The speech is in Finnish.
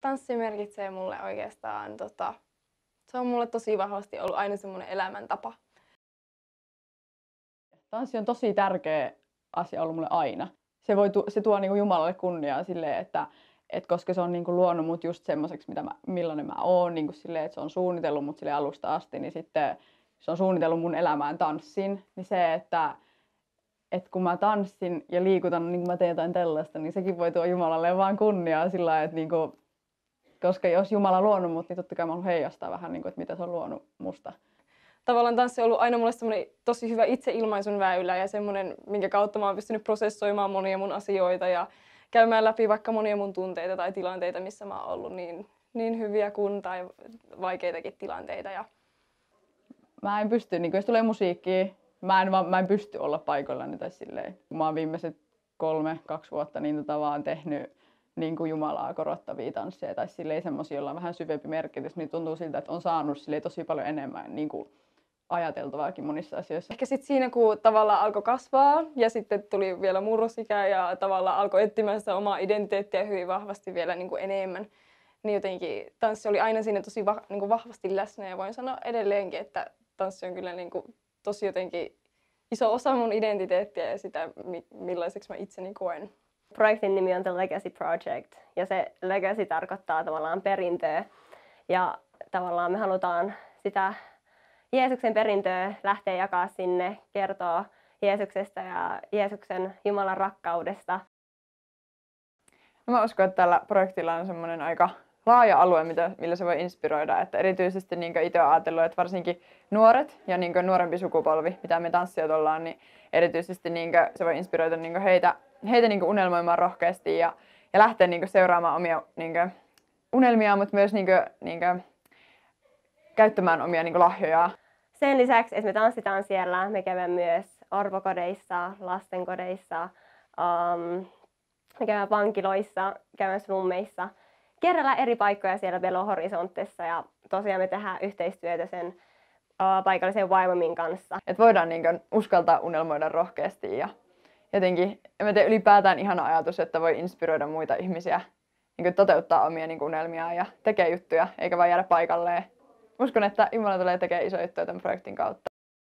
tanssi merkitsee mulle oikeastaan, tota, se on mulle tosi vahvasti ollut aina semmoinen elämäntapa. Tanssi on tosi tärkeä asia ollut mulle aina. Se, voi tu- se tuo niinku Jumalalle kunniaa silleen, että et koska se on niinku luonut mut just semmoiseksi, mitä mä, millainen mä oon, niinku silleen, että se on suunnitellut mut sille alusta asti, niin sitten se on suunnitellut mun elämään tanssin, niin se, että et kun mä tanssin ja liikutan, niin kun mä teen jotain tällaista, niin sekin voi tuoda Jumalalle vaan kunniaa sillä lailla, että niinku, koska jos Jumala on luonut mut, niin totta kai mä haluan heijastaa vähän, niin kuin, että mitä se on luonut musta. Tavallaan tanssi on ollut aina mulle semmoinen tosi hyvä itseilmaisun väylä ja semmoinen, minkä kautta mä oon pystynyt prosessoimaan monia mun asioita ja käymään läpi vaikka monia mun tunteita tai tilanteita, missä mä oon ollut niin, niin hyviä kuin tai vaikeitakin tilanteita. Ja... Mä en pysty, niin kuin jos tulee musiikkiin, mä en, mä en pysty olla paikoillani tai silleen. Mä oon viimeiset kolme, kaksi vuotta niin tota vaan tehnyt niin kuin Jumalaa korottavia tansseja tai silleen semmoisia, joilla on vähän syvempi merkitys, niin tuntuu siltä, että on saanut silleen tosi paljon enemmän niin kuin ajateltavaakin monissa asioissa. Ehkä sitten siinä, kun tavallaan alkoi kasvaa ja sitten tuli vielä murrosikä ja tavallaan alkoi etsimään sitä omaa identiteettiä hyvin vahvasti vielä niin kuin enemmän, niin jotenkin tanssi oli aina siinä tosi va- niin kuin vahvasti läsnä ja voin sanoa edelleenkin, että tanssi on kyllä niin kuin tosi jotenkin iso osa mun identiteettiä ja sitä, millaiseksi mä itseni koen. Projektin nimi on The Legacy Project ja se legacy tarkoittaa tavallaan perintöä ja tavallaan me halutaan sitä Jeesuksen perintöä lähteä jakaa sinne, kertoa Jeesuksesta ja Jeesuksen Jumalan rakkaudesta. No mä uskon, että tällä projektilla on semmoinen aika laaja alue, mitä, millä se voi inspiroida. Että erityisesti niin itse olen ajatellut, että varsinkin nuoret ja niin nuorempi sukupolvi, mitä me tanssijat ollaan, niin erityisesti niin se voi inspiroida niin heitä, heitä niin unelmoimaan rohkeasti ja, ja lähteä niin seuraamaan omia niin unelmia, mutta myös niin kuin, niin kuin, käyttämään omia niin lahjoja. Sen lisäksi, että me tanssitaan siellä, me käymme myös orvokodeissa, lastenkodeissa, um, me käymme vankiloissa, käymme slummeissa – Kerralla eri paikkoja siellä Belo Horizontissa ja tosiaan me tehdään yhteistyötä sen paikallisen Wyomingin kanssa. Et voidaan niin kuin uskaltaa unelmoida rohkeasti ja jotenkin, en mä tiedä, ylipäätään ihan ajatus, että voi inspiroida muita ihmisiä niin kuin toteuttaa omia niin kuin unelmiaan ja tekee juttuja, eikä vain jäädä paikalleen. Uskon, että Jumala tulee tekemään isoja juttuja tämän projektin kautta.